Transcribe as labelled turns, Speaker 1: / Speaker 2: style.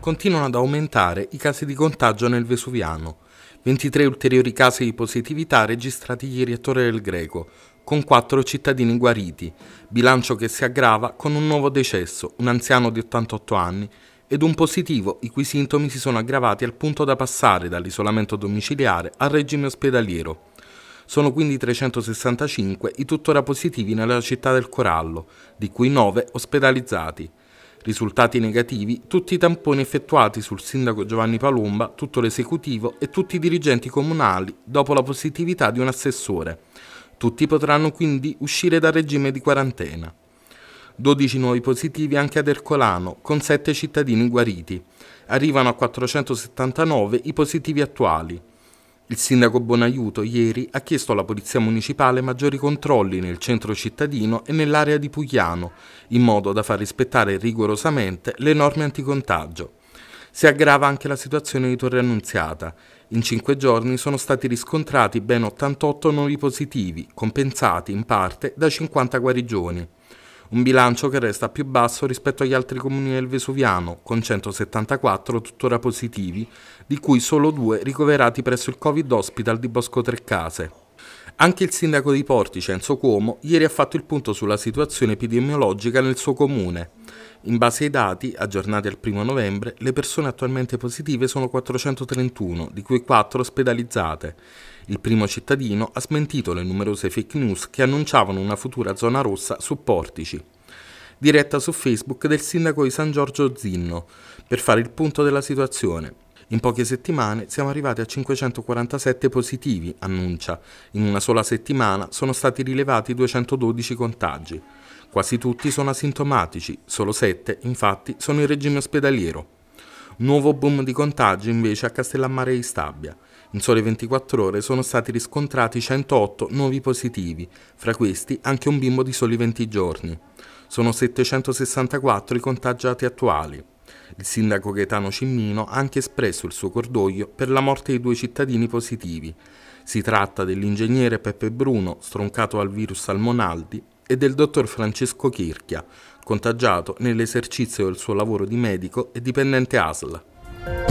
Speaker 1: continuano ad aumentare i casi di contagio nel Vesuviano. 23 ulteriori casi di positività registrati ieri a Torre del Greco, con 4 cittadini guariti, bilancio che si aggrava con un nuovo decesso, un anziano di 88 anni, ed un positivo i cui sintomi si sono aggravati al punto da passare dall'isolamento domiciliare al regime ospedaliero. Sono quindi 365 i tuttora positivi nella città del Corallo, di cui 9 ospedalizzati. Risultati negativi tutti i tamponi effettuati sul sindaco Giovanni Palomba, tutto l'esecutivo e tutti i dirigenti comunali dopo la positività di un assessore. Tutti potranno quindi uscire dal regime di quarantena. 12 nuovi positivi anche ad Ercolano, con 7 cittadini guariti. Arrivano a 479 i positivi attuali. Il sindaco Bonaiuto ieri ha chiesto alla Polizia Municipale maggiori controlli nel centro cittadino e nell'area di Pugliano, in modo da far rispettare rigorosamente le norme anticontagio. Si aggrava anche la situazione di Torre Annunziata. In cinque giorni sono stati riscontrati ben 88 nuovi positivi, compensati in parte da 50 guarigioni un bilancio che resta più basso rispetto agli altri comuni del Vesuviano, con 174 tuttora positivi, di cui solo due ricoverati presso il Covid Hospital di Bosco Treccase. Anche il sindaco di Portice, Enzo Cuomo, ieri ha fatto il punto sulla situazione epidemiologica nel suo comune. In base ai dati, aggiornati al 1 novembre, le persone attualmente positive sono 431, di cui 4 ospedalizzate. Il primo cittadino ha smentito le numerose fake news che annunciavano una futura zona rossa su Portici. Diretta su Facebook del sindaco di San Giorgio Zinno, per fare il punto della situazione. In poche settimane siamo arrivati a 547 positivi, annuncia. In una sola settimana sono stati rilevati 212 contagi. Quasi tutti sono asintomatici, solo 7 infatti sono in regime ospedaliero. Nuovo boom di contagi invece a Castellammare di Stabia. In sole 24 ore sono stati riscontrati 108 nuovi positivi, fra questi anche un bimbo di soli 20 giorni. Sono 764 i contagiati attuali. Il sindaco Gaetano Cimmino ha anche espresso il suo cordoglio per la morte di due cittadini positivi. Si tratta dell'ingegnere Peppe Bruno, stroncato al virus Salmonaldi, e del dottor Francesco Chirchia, contagiato nell'esercizio del suo lavoro di medico e dipendente ASL.